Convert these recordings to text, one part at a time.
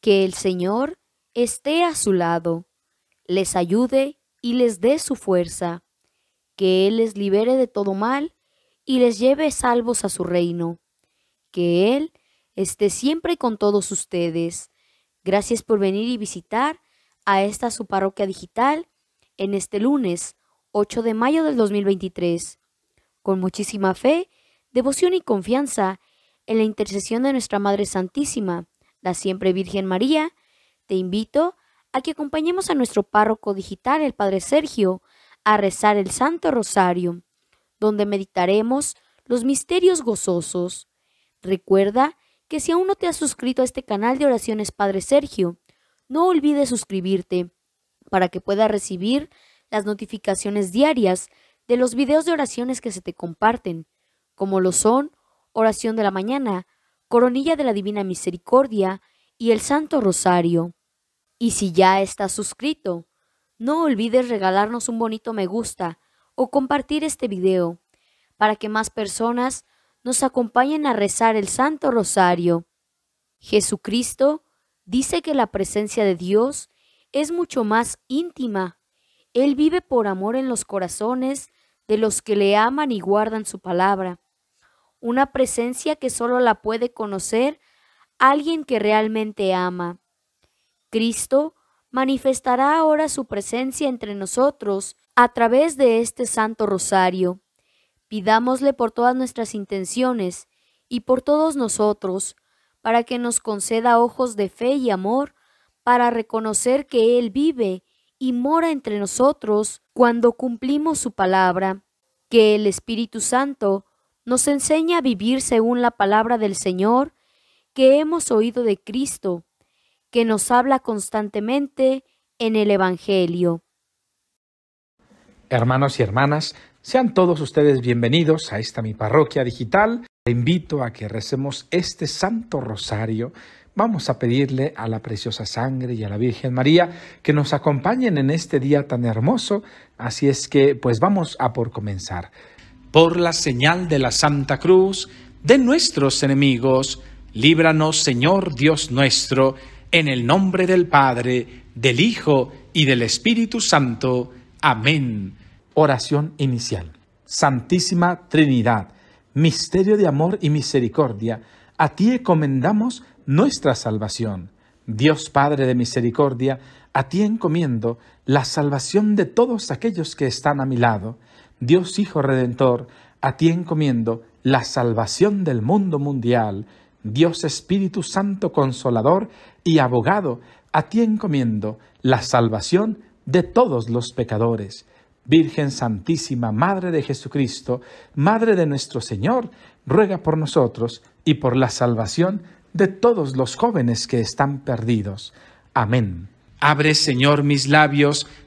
que el Señor esté a su lado, les ayude y les dé su fuerza, que Él les libere de todo mal y les lleve salvos a su reino, que Él esté siempre con todos ustedes. Gracias por venir y visitar a esta su parroquia digital en este lunes 8 de mayo del 2023. Con muchísima fe, devoción y confianza en la intercesión de nuestra Madre Santísima, la siempre Virgen María, te invito a que acompañemos a nuestro párroco digital, el Padre Sergio, a rezar el Santo Rosario, donde meditaremos los misterios gozosos. Recuerda que si aún no te has suscrito a este canal de oraciones Padre Sergio, no olvides suscribirte para que puedas recibir las notificaciones diarias de los videos de oraciones que se te comparten, como lo son oración de la mañana, coronilla de la Divina Misericordia y el Santo Rosario. Y si ya estás suscrito, no olvides regalarnos un bonito me gusta o compartir este video para que más personas nos acompañen a rezar el Santo Rosario. Jesucristo dice que la presencia de Dios es mucho más íntima. Él vive por amor en los corazones de los que le aman y guardan su palabra una presencia que solo la puede conocer alguien que realmente ama. Cristo manifestará ahora su presencia entre nosotros a través de este Santo Rosario. Pidámosle por todas nuestras intenciones y por todos nosotros, para que nos conceda ojos de fe y amor, para reconocer que Él vive y mora entre nosotros cuando cumplimos su palabra. Que el Espíritu Santo nos enseña a vivir según la palabra del Señor que hemos oído de Cristo, que nos habla constantemente en el Evangelio. Hermanos y hermanas, sean todos ustedes bienvenidos a esta mi parroquia digital. Te invito a que recemos este Santo Rosario. Vamos a pedirle a la preciosa sangre y a la Virgen María que nos acompañen en este día tan hermoso. Así es que, pues vamos a por comenzar por la señal de la Santa Cruz, de nuestros enemigos, líbranos, Señor Dios nuestro, en el nombre del Padre, del Hijo y del Espíritu Santo. Amén. Oración inicial. Santísima Trinidad, misterio de amor y misericordia, a ti encomendamos nuestra salvación. Dios Padre de misericordia, a ti encomiendo la salvación de todos aquellos que están a mi lado Dios Hijo Redentor, a ti encomiendo la salvación del mundo mundial. Dios Espíritu Santo Consolador y Abogado, a ti encomiendo la salvación de todos los pecadores. Virgen Santísima, Madre de Jesucristo, Madre de nuestro Señor, ruega por nosotros y por la salvación de todos los jóvenes que están perdidos. Amén. Abre, Señor, mis labios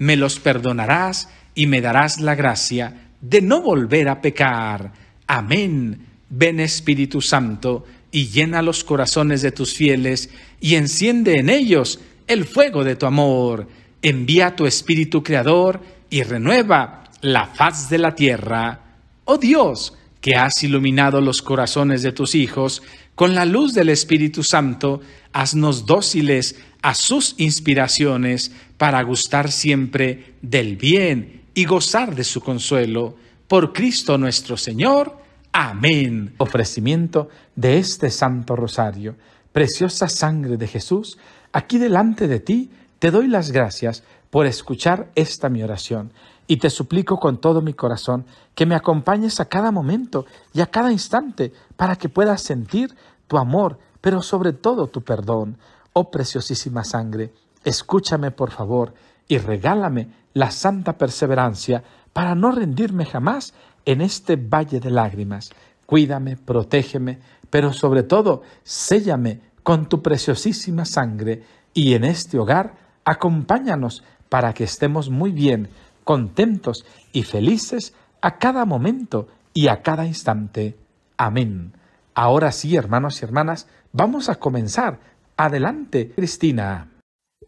me los perdonarás y me darás la gracia de no volver a pecar. Amén. Ven Espíritu Santo y llena los corazones de tus fieles y enciende en ellos el fuego de tu amor. Envía tu Espíritu Creador y renueva la faz de la tierra. Oh Dios, que has iluminado los corazones de tus hijos, con la luz del Espíritu Santo, haznos dóciles a sus inspiraciones para gustar siempre del bien y gozar de su consuelo. Por Cristo nuestro Señor. Amén. Ofrecimiento de este Santo Rosario. Preciosa sangre de Jesús, aquí delante de ti te doy las gracias por escuchar esta mi oración y te suplico con todo mi corazón que me acompañes a cada momento y a cada instante para que puedas sentir tu amor, pero sobre todo tu perdón. Oh preciosísima sangre, escúchame por favor y regálame la santa perseverancia para no rendirme jamás en este valle de lágrimas. Cuídame, protégeme, pero sobre todo, séllame con tu preciosísima sangre y en este hogar acompáñanos para que estemos muy bien, contentos y felices a cada momento y a cada instante. Amén. Ahora sí, hermanos y hermanas, vamos a comenzar Adelante, Cristina.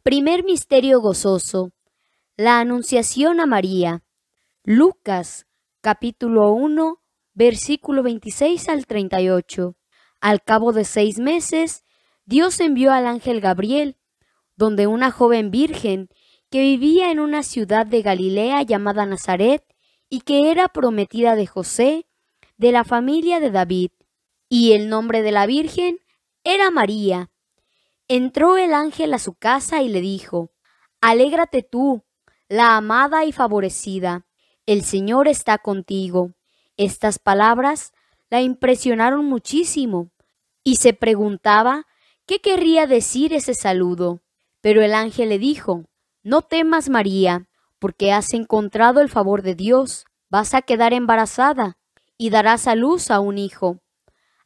Primer misterio gozoso. La Anunciación a María. Lucas, capítulo 1, versículo 26 al 38. Al cabo de seis meses, Dios envió al ángel Gabriel, donde una joven virgen que vivía en una ciudad de Galilea llamada Nazaret y que era prometida de José, de la familia de David. Y el nombre de la virgen era María. Entró el ángel a su casa y le dijo, Alégrate tú, la amada y favorecida, el Señor está contigo. Estas palabras la impresionaron muchísimo y se preguntaba qué querría decir ese saludo. Pero el ángel le dijo, No temas, María, porque has encontrado el favor de Dios, vas a quedar embarazada y darás a luz a un hijo,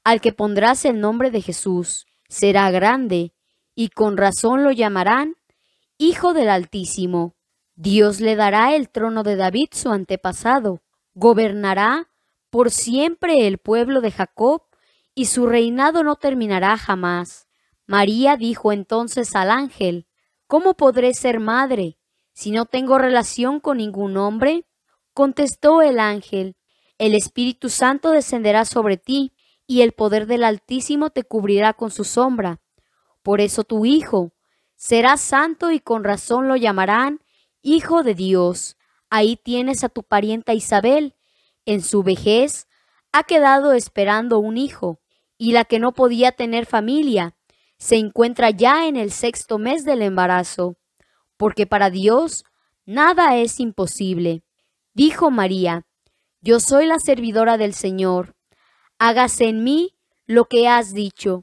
al que pondrás el nombre de Jesús. Será grande y con razón lo llamarán Hijo del Altísimo. Dios le dará el trono de David su antepasado, gobernará por siempre el pueblo de Jacob, y su reinado no terminará jamás. María dijo entonces al ángel, ¿Cómo podré ser madre si no tengo relación con ningún hombre? Contestó el ángel, el Espíritu Santo descenderá sobre ti, y el poder del Altísimo te cubrirá con su sombra. Por eso tu hijo será santo y con razón lo llamarán Hijo de Dios. Ahí tienes a tu parienta Isabel. En su vejez ha quedado esperando un hijo, y la que no podía tener familia se encuentra ya en el sexto mes del embarazo, porque para Dios nada es imposible. Dijo María, Yo soy la servidora del Señor, hágase en mí lo que has dicho.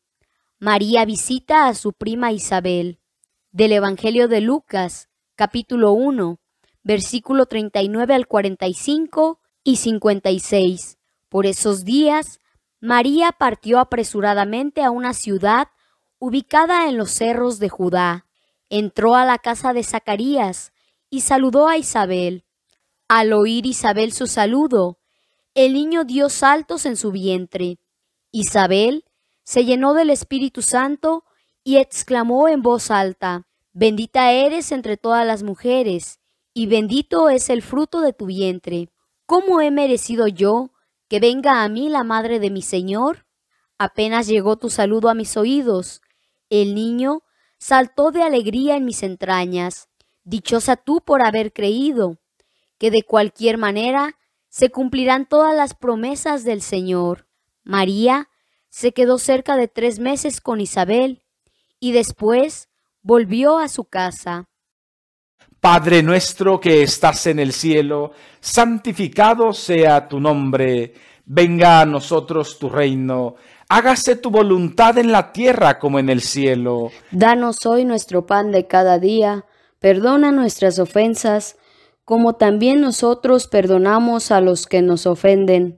María visita a su prima Isabel. Del Evangelio de Lucas, capítulo 1, versículo 39 al 45 y 56. Por esos días, María partió apresuradamente a una ciudad ubicada en los cerros de Judá. Entró a la casa de Zacarías y saludó a Isabel. Al oír Isabel su saludo, el niño dio saltos en su vientre. Isabel se llenó del Espíritu Santo y exclamó en voz alta, Bendita eres entre todas las mujeres, y bendito es el fruto de tu vientre. ¿Cómo he merecido yo que venga a mí la madre de mi Señor? Apenas llegó tu saludo a mis oídos, el niño saltó de alegría en mis entrañas. Dichosa tú por haber creído, que de cualquier manera se cumplirán todas las promesas del Señor. María se quedó cerca de tres meses con Isabel y después volvió a su casa. Padre nuestro que estás en el cielo, santificado sea tu nombre, venga a nosotros tu reino, hágase tu voluntad en la tierra como en el cielo. Danos hoy nuestro pan de cada día, perdona nuestras ofensas, como también nosotros perdonamos a los que nos ofenden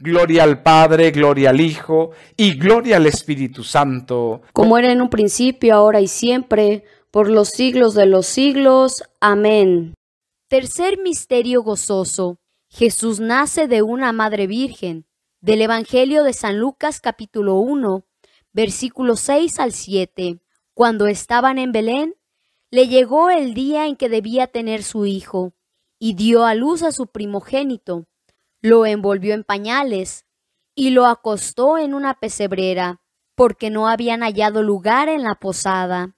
Gloria al Padre, gloria al Hijo y gloria al Espíritu Santo. Como era en un principio, ahora y siempre, por los siglos de los siglos. Amén. Tercer misterio gozoso. Jesús nace de una madre virgen. Del Evangelio de San Lucas capítulo 1, versículos 6 al 7. Cuando estaban en Belén, le llegó el día en que debía tener su hijo, y dio a luz a su primogénito lo envolvió en pañales y lo acostó en una pesebrera, porque no habían hallado lugar en la posada.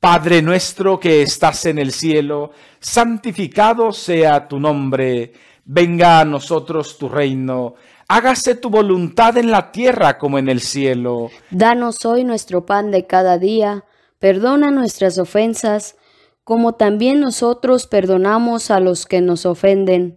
Padre nuestro que estás en el cielo, santificado sea tu nombre, venga a nosotros tu reino, hágase tu voluntad en la tierra como en el cielo. Danos hoy nuestro pan de cada día, perdona nuestras ofensas, como también nosotros perdonamos a los que nos ofenden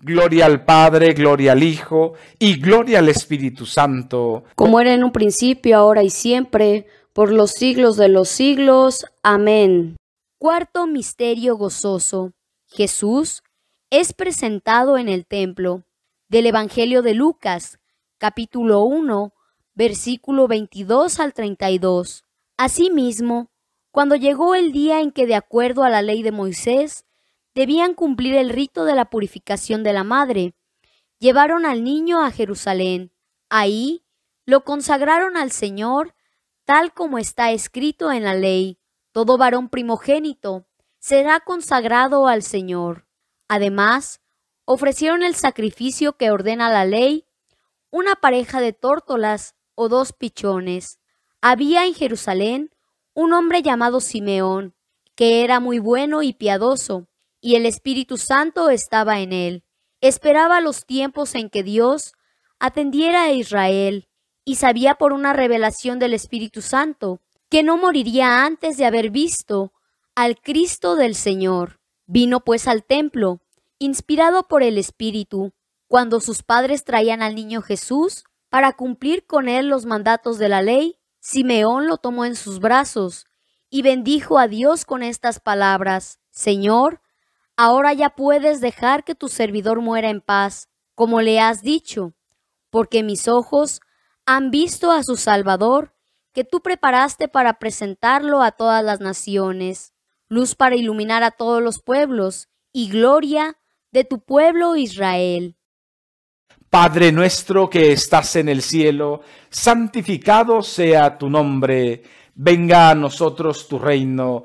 Gloria al Padre, gloria al Hijo y gloria al Espíritu Santo. Como era en un principio, ahora y siempre, por los siglos de los siglos. Amén. Cuarto misterio gozoso. Jesús es presentado en el templo. Del Evangelio de Lucas, capítulo 1, versículo 22 al 32. Asimismo, cuando llegó el día en que, de acuerdo a la ley de Moisés, debían cumplir el rito de la purificación de la madre. Llevaron al niño a Jerusalén. Ahí lo consagraron al Señor, tal como está escrito en la ley. Todo varón primogénito será consagrado al Señor. Además, ofrecieron el sacrificio que ordena la ley, una pareja de tórtolas o dos pichones. Había en Jerusalén un hombre llamado Simeón, que era muy bueno y piadoso, y el Espíritu Santo estaba en él. Esperaba los tiempos en que Dios atendiera a Israel y sabía por una revelación del Espíritu Santo que no moriría antes de haber visto al Cristo del Señor. Vino pues al templo, inspirado por el Espíritu, cuando sus padres traían al niño Jesús para cumplir con él los mandatos de la ley, Simeón lo tomó en sus brazos y bendijo a Dios con estas palabras, Señor, ahora ya puedes dejar que tu servidor muera en paz, como le has dicho, porque mis ojos han visto a su Salvador, que tú preparaste para presentarlo a todas las naciones, luz para iluminar a todos los pueblos y gloria de tu pueblo Israel. Padre nuestro que estás en el cielo, santificado sea tu nombre, venga a nosotros tu reino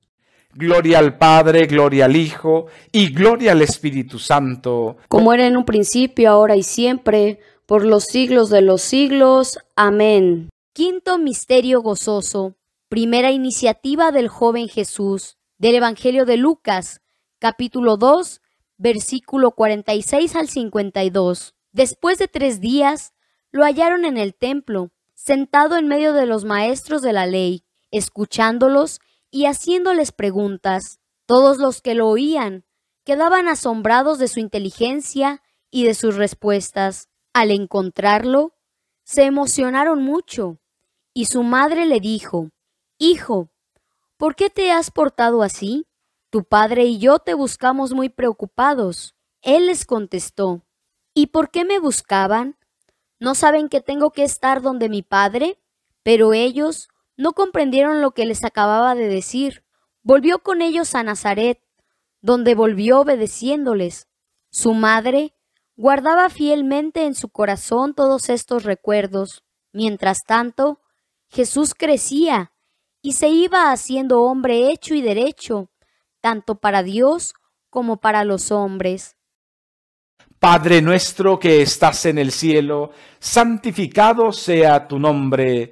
Gloria al Padre, gloria al Hijo y gloria al Espíritu Santo. Como era en un principio, ahora y siempre, por los siglos de los siglos. Amén. Quinto Misterio Gozoso. Primera iniciativa del joven Jesús. Del Evangelio de Lucas, capítulo 2, versículo 46 al 52. Después de tres días, lo hallaron en el templo, sentado en medio de los maestros de la ley, escuchándolos y haciéndoles preguntas, todos los que lo oían quedaban asombrados de su inteligencia y de sus respuestas. Al encontrarlo, se emocionaron mucho, y su madre le dijo, Hijo, ¿por qué te has portado así? Tu padre y yo te buscamos muy preocupados. Él les contestó, ¿Y por qué me buscaban? ¿No saben que tengo que estar donde mi padre? Pero ellos no comprendieron lo que les acababa de decir. Volvió con ellos a Nazaret, donde volvió obedeciéndoles. Su madre guardaba fielmente en su corazón todos estos recuerdos. Mientras tanto, Jesús crecía y se iba haciendo hombre hecho y derecho, tanto para Dios como para los hombres. Padre nuestro que estás en el cielo, santificado sea tu nombre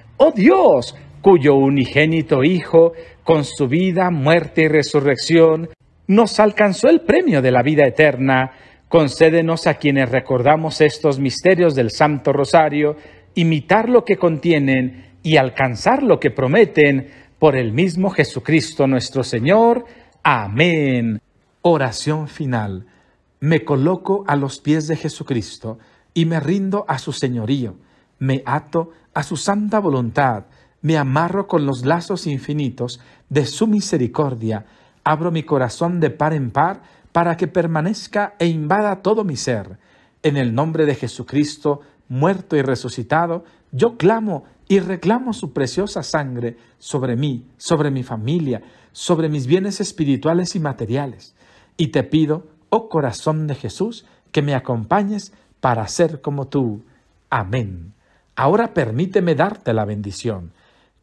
oh Dios, cuyo unigénito Hijo, con su vida, muerte y resurrección, nos alcanzó el premio de la vida eterna. Concédenos a quienes recordamos estos misterios del Santo Rosario, imitar lo que contienen y alcanzar lo que prometen por el mismo Jesucristo nuestro Señor. Amén. Oración final. Me coloco a los pies de Jesucristo y me rindo a su señorío. Me ato a su santa voluntad me amarro con los lazos infinitos de su misericordia. Abro mi corazón de par en par para que permanezca e invada todo mi ser. En el nombre de Jesucristo, muerto y resucitado, yo clamo y reclamo su preciosa sangre sobre mí, sobre mi familia, sobre mis bienes espirituales y materiales. Y te pido, oh corazón de Jesús, que me acompañes para ser como tú. Amén. Ahora permíteme darte la bendición.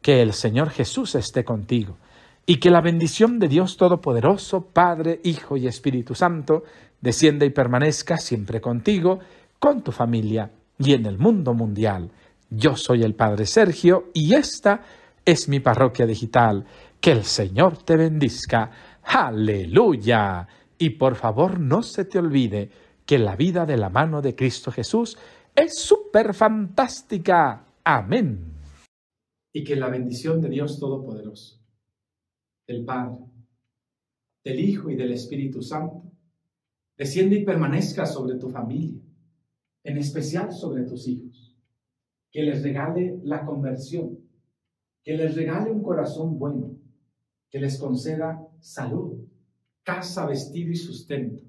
Que el Señor Jesús esté contigo y que la bendición de Dios Todopoderoso, Padre, Hijo y Espíritu Santo, descienda y permanezca siempre contigo, con tu familia y en el mundo mundial. Yo soy el Padre Sergio y esta es mi parroquia digital. Que el Señor te bendizca. Aleluya. Y por favor no se te olvide que la vida de la mano de Cristo Jesús es súper fantástica. Amén. Y que la bendición de Dios Todopoderoso, del Padre, del Hijo y del Espíritu Santo, desciende y permanezca sobre tu familia, en especial sobre tus hijos. Que les regale la conversión, que les regale un corazón bueno, que les conceda salud, casa, vestido y sustento,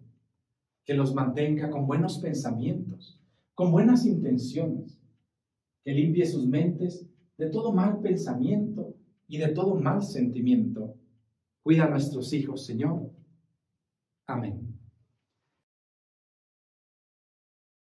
que los mantenga con buenos pensamientos con buenas intenciones, que limpie sus mentes de todo mal pensamiento y de todo mal sentimiento. Cuida a nuestros hijos, Señor. Amén.